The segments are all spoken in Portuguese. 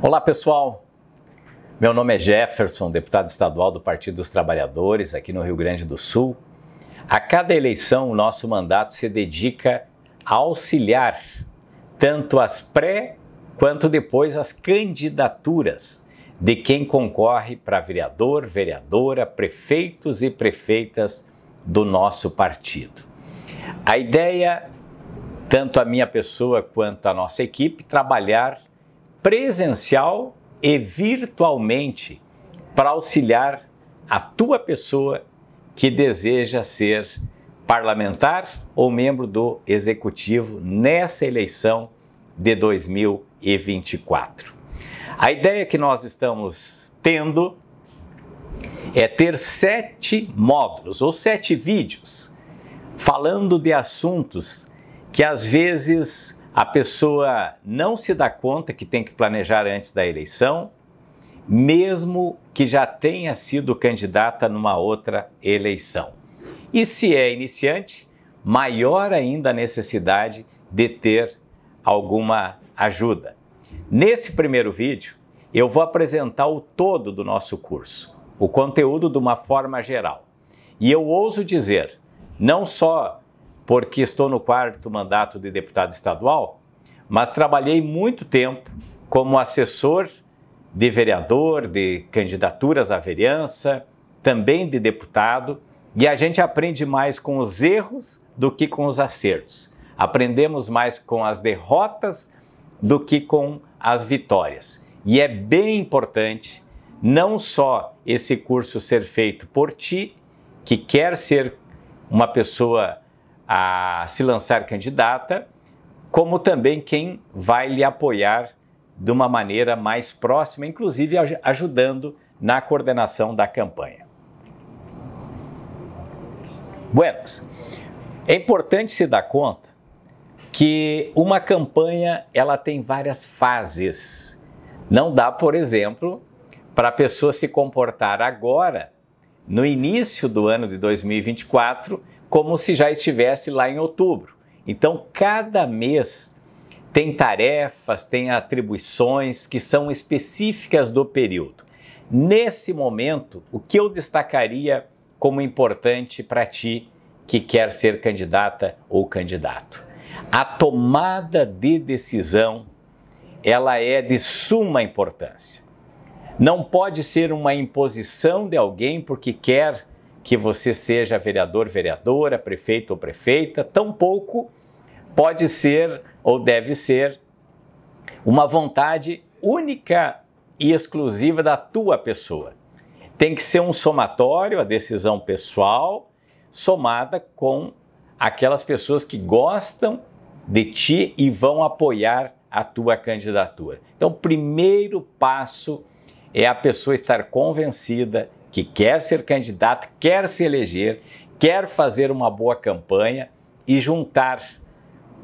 Olá, pessoal. Meu nome é Jefferson, deputado estadual do Partido dos Trabalhadores aqui no Rio Grande do Sul. A cada eleição, o nosso mandato se dedica a auxiliar tanto as pré quanto depois as candidaturas de quem concorre para vereador, vereadora, prefeitos e prefeitas do nosso partido. A ideia, tanto a minha pessoa quanto a nossa equipe, trabalhar presencial e virtualmente para auxiliar a tua pessoa que deseja ser parlamentar ou membro do executivo nessa eleição de 2024. A ideia que nós estamos tendo é ter sete módulos ou sete vídeos falando de assuntos que às vezes a pessoa não se dá conta que tem que planejar antes da eleição, mesmo que já tenha sido candidata numa outra eleição. E se é iniciante, maior ainda a necessidade de ter alguma ajuda. Nesse primeiro vídeo, eu vou apresentar o todo do nosso curso, o conteúdo de uma forma geral. E eu ouso dizer, não só porque estou no quarto mandato de deputado estadual, mas trabalhei muito tempo como assessor de vereador, de candidaturas à vereança, também de deputado, e a gente aprende mais com os erros do que com os acertos. Aprendemos mais com as derrotas do que com as vitórias. E é bem importante não só esse curso ser feito por ti, que quer ser uma pessoa a se lançar candidata, como também quem vai lhe apoiar de uma maneira mais próxima, inclusive ajudando na coordenação da campanha. Buenas. É importante se dar conta que uma campanha ela tem várias fases. Não dá, por exemplo, para a pessoa se comportar agora, no início do ano de 2024, como se já estivesse lá em outubro. Então, cada mês tem tarefas, tem atribuições que são específicas do período. Nesse momento, o que eu destacaria como importante para ti que quer ser candidata ou candidato? A tomada de decisão, ela é de suma importância. Não pode ser uma imposição de alguém porque quer que você seja vereador, vereadora, prefeito ou prefeita, tampouco pode ser ou deve ser uma vontade única e exclusiva da tua pessoa. Tem que ser um somatório, a decisão pessoal, somada com aquelas pessoas que gostam de ti e vão apoiar a tua candidatura. Então, o primeiro passo é a pessoa estar convencida que quer ser candidato, quer se eleger, quer fazer uma boa campanha e juntar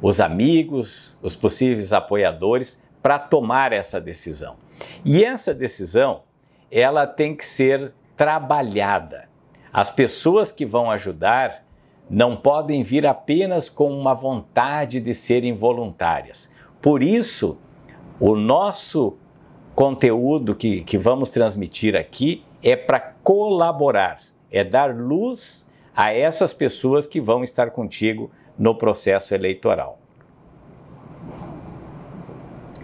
os amigos, os possíveis apoiadores para tomar essa decisão. E essa decisão, ela tem que ser trabalhada. As pessoas que vão ajudar não podem vir apenas com uma vontade de serem voluntárias. Por isso, o nosso conteúdo que, que vamos transmitir aqui é para colaborar, é dar luz a essas pessoas que vão estar contigo no processo eleitoral.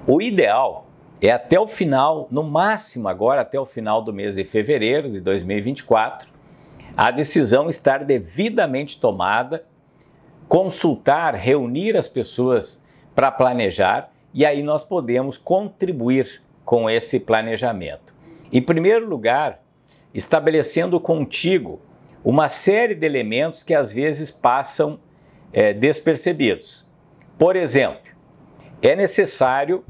O ideal é até o final, no máximo agora, até o final do mês de fevereiro de 2024, a decisão estar devidamente tomada, consultar, reunir as pessoas para planejar e aí nós podemos contribuir com esse planejamento. Em primeiro lugar, estabelecendo contigo uma série de elementos que às vezes passam é, despercebidos. Por exemplo, é necessário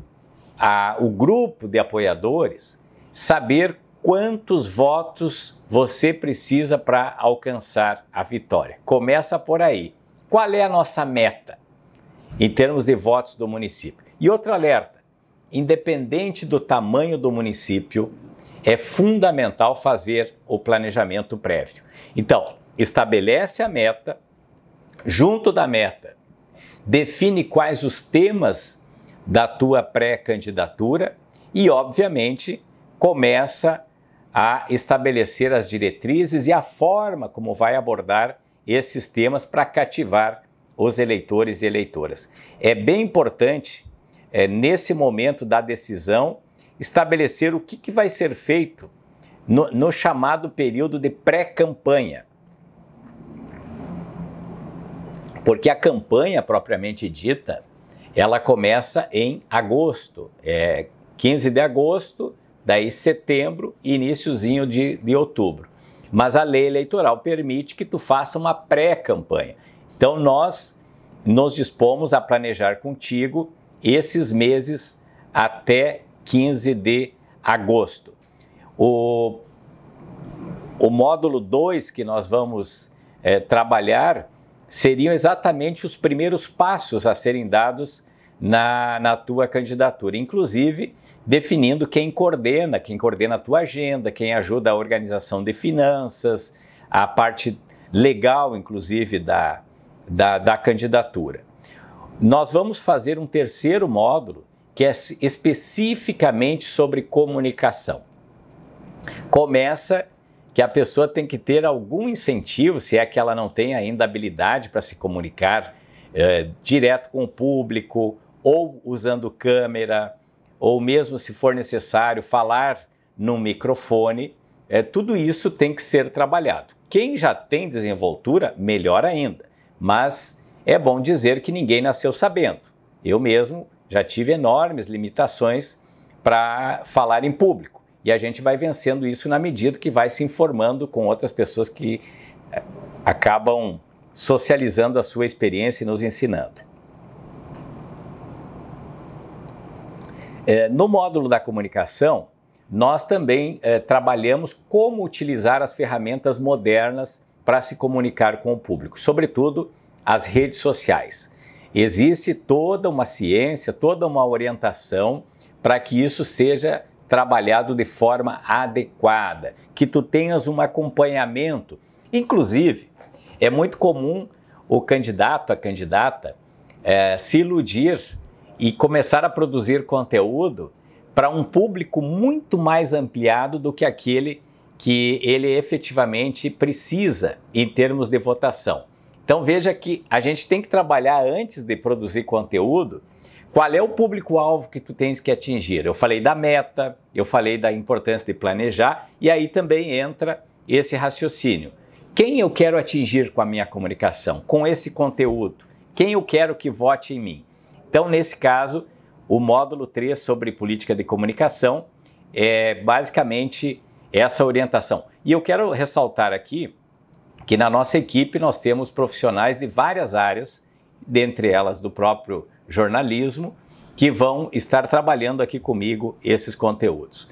a, o grupo de apoiadores saber quantos votos você precisa para alcançar a vitória. Começa por aí. Qual é a nossa meta em termos de votos do município? E outro alerta: independente do tamanho do município, é fundamental fazer o planejamento prévio. Então, estabelece a meta, junto da meta, define quais os temas da tua pré-candidatura e, obviamente, começa a estabelecer as diretrizes e a forma como vai abordar esses temas para cativar os eleitores e eleitoras. É bem importante, é, nesse momento da decisão, estabelecer o que, que vai ser feito no, no chamado período de pré-campanha. Porque a campanha propriamente dita, ela começa em agosto, é 15 de agosto, daí setembro iníciozinho de, de outubro. Mas a lei eleitoral permite que tu faça uma pré-campanha. Então nós nos dispomos a planejar contigo esses meses até 15 de agosto. O, o módulo 2 que nós vamos é, trabalhar seriam exatamente os primeiros passos a serem dados na, na tua candidatura, inclusive definindo quem coordena, quem coordena a tua agenda, quem ajuda a organização de finanças, a parte legal, inclusive, da, da, da candidatura. Nós vamos fazer um terceiro módulo que é especificamente sobre comunicação. Começa que a pessoa tem que ter algum incentivo, se é que ela não tem ainda habilidade para se comunicar é, direto com o público, ou usando câmera, ou mesmo se for necessário falar num microfone, é, tudo isso tem que ser trabalhado. Quem já tem desenvoltura, melhor ainda, mas é bom dizer que ninguém nasceu sabendo. Eu mesmo já tive enormes limitações para falar em público. E a gente vai vencendo isso na medida que vai se informando com outras pessoas que eh, acabam socializando a sua experiência e nos ensinando. É, no módulo da comunicação, nós também é, trabalhamos como utilizar as ferramentas modernas para se comunicar com o público, sobretudo as redes sociais. Existe toda uma ciência, toda uma orientação para que isso seja trabalhado de forma adequada, que tu tenhas um acompanhamento. Inclusive, é muito comum o candidato, a candidata, é, se iludir e começar a produzir conteúdo para um público muito mais ampliado do que aquele que ele efetivamente precisa em termos de votação. Então veja que a gente tem que trabalhar antes de produzir conteúdo. Qual é o público-alvo que tu tens que atingir? Eu falei da meta, eu falei da importância de planejar e aí também entra esse raciocínio. Quem eu quero atingir com a minha comunicação, com esse conteúdo? Quem eu quero que vote em mim? Então, nesse caso, o módulo 3 sobre política de comunicação é basicamente essa orientação. E eu quero ressaltar aqui que na nossa equipe nós temos profissionais de várias áreas, dentre elas do próprio jornalismo, que vão estar trabalhando aqui comigo esses conteúdos.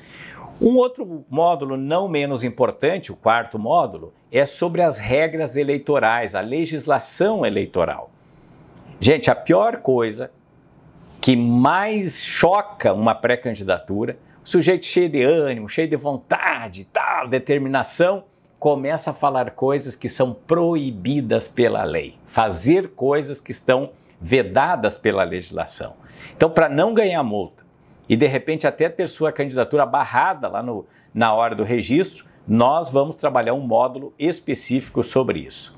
Um outro módulo não menos importante, o quarto módulo, é sobre as regras eleitorais, a legislação eleitoral. Gente, a pior coisa que mais choca uma pré-candidatura, sujeito cheio de ânimo, cheio de vontade, tal, determinação, começa a falar coisas que são proibidas pela lei, fazer coisas que estão vedadas pela legislação. Então, para não ganhar multa e de repente até ter sua candidatura barrada lá no, na hora do registro, nós vamos trabalhar um módulo específico sobre isso.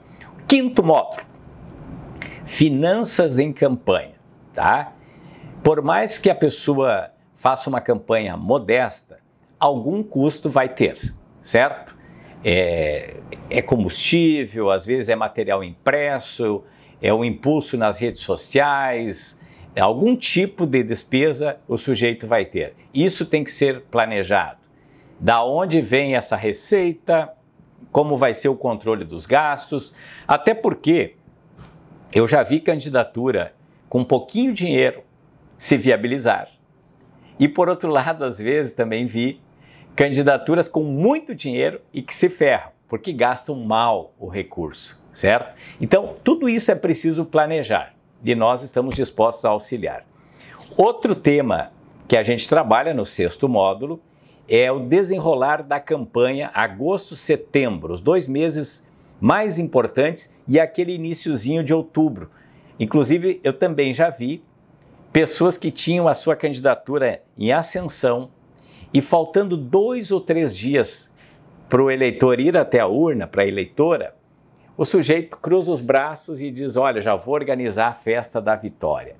Quinto módulo: finanças em campanha, tá? Por mais que a pessoa faça uma campanha modesta, algum custo vai ter, certo? é, é combustível, às vezes é material impresso, é um impulso nas redes sociais, algum tipo de despesa o sujeito vai ter. Isso tem que ser planejado. Da onde vem essa receita? Como vai ser o controle dos gastos? Até porque eu já vi candidatura com pouquinho dinheiro se viabilizar. E por outro lado, às vezes também vi Candidaturas com muito dinheiro e que se ferram, porque gastam mal o recurso, certo? Então, tudo isso é preciso planejar e nós estamos dispostos a auxiliar. Outro tema que a gente trabalha no sexto módulo é o desenrolar da campanha agosto-setembro, os dois meses mais importantes e aquele iníciozinho de outubro. Inclusive, eu também já vi pessoas que tinham a sua candidatura em ascensão, e faltando dois ou três dias para o eleitor ir até a urna, para a eleitora, o sujeito cruza os braços e diz: Olha, já vou organizar a festa da vitória.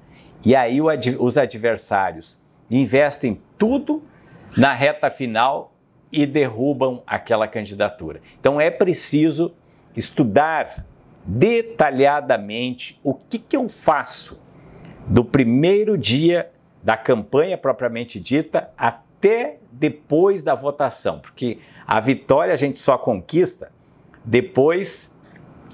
E aí os adversários investem tudo na reta final e derrubam aquela candidatura. Então é preciso estudar detalhadamente o que, que eu faço do primeiro dia da campanha propriamente dita até até depois da votação, porque a vitória a gente só conquista depois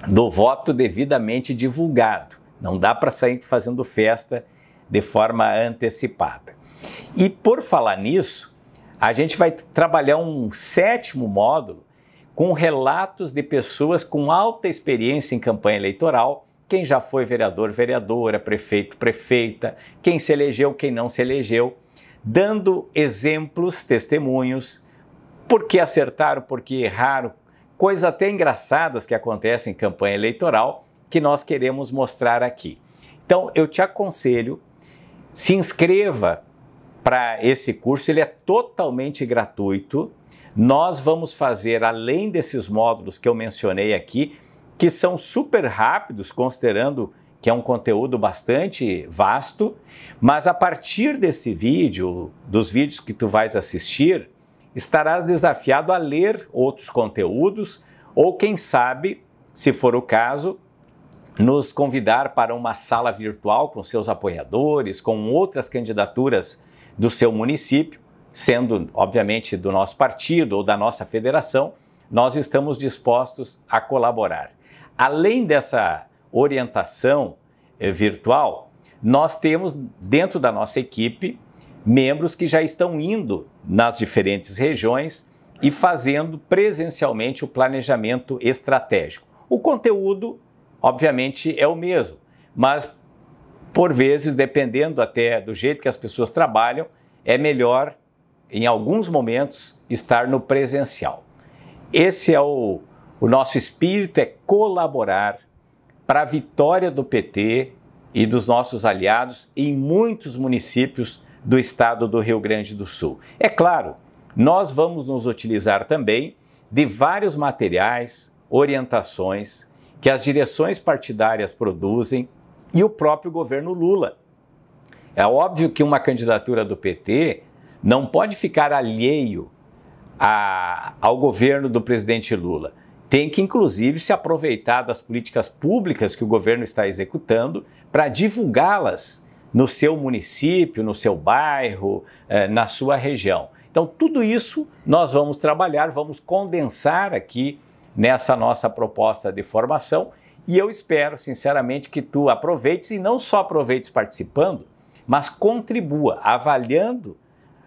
do voto devidamente divulgado. Não dá para sair fazendo festa de forma antecipada. E por falar nisso, a gente vai trabalhar um sétimo módulo com relatos de pessoas com alta experiência em campanha eleitoral, quem já foi vereador, vereadora, prefeito, prefeita, quem se elegeu, quem não se elegeu dando exemplos, testemunhos, por que acertaram, por que erraram, coisas até engraçadas que acontecem em campanha eleitoral que nós queremos mostrar aqui. Então, eu te aconselho, se inscreva para esse curso, ele é totalmente gratuito. Nós vamos fazer, além desses módulos que eu mencionei aqui, que são super rápidos, considerando que é um conteúdo bastante vasto, mas a partir desse vídeo, dos vídeos que tu vais assistir, estarás desafiado a ler outros conteúdos ou quem sabe, se for o caso, nos convidar para uma sala virtual com seus apoiadores, com outras candidaturas do seu município, sendo obviamente do nosso partido ou da nossa federação, nós estamos dispostos a colaborar. Além dessa orientação eh, virtual, nós temos dentro da nossa equipe membros que já estão indo nas diferentes regiões e fazendo presencialmente o planejamento estratégico. O conteúdo, obviamente, é o mesmo, mas por vezes, dependendo até do jeito que as pessoas trabalham, é melhor, em alguns momentos, estar no presencial. Esse é o, o nosso espírito: é colaborar para a vitória do PT e dos nossos aliados em muitos municípios do estado do Rio Grande do Sul. É claro, nós vamos nos utilizar também de vários materiais, orientações que as direções partidárias produzem e o próprio governo Lula. É óbvio que uma candidatura do PT não pode ficar alheio a, ao governo do presidente Lula tem que, inclusive, se aproveitar das políticas públicas que o governo está executando para divulgá-las no seu município, no seu bairro, eh, na sua região. Então, tudo isso nós vamos trabalhar, vamos condensar aqui nessa nossa proposta de formação e eu espero, sinceramente, que tu aproveites e não só aproveites participando, mas contribua avaliando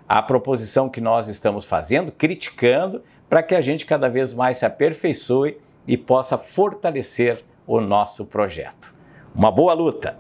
a proposição que nós estamos fazendo, criticando, para que a gente cada vez mais se aperfeiçoe e possa fortalecer o nosso projeto. Uma boa luta!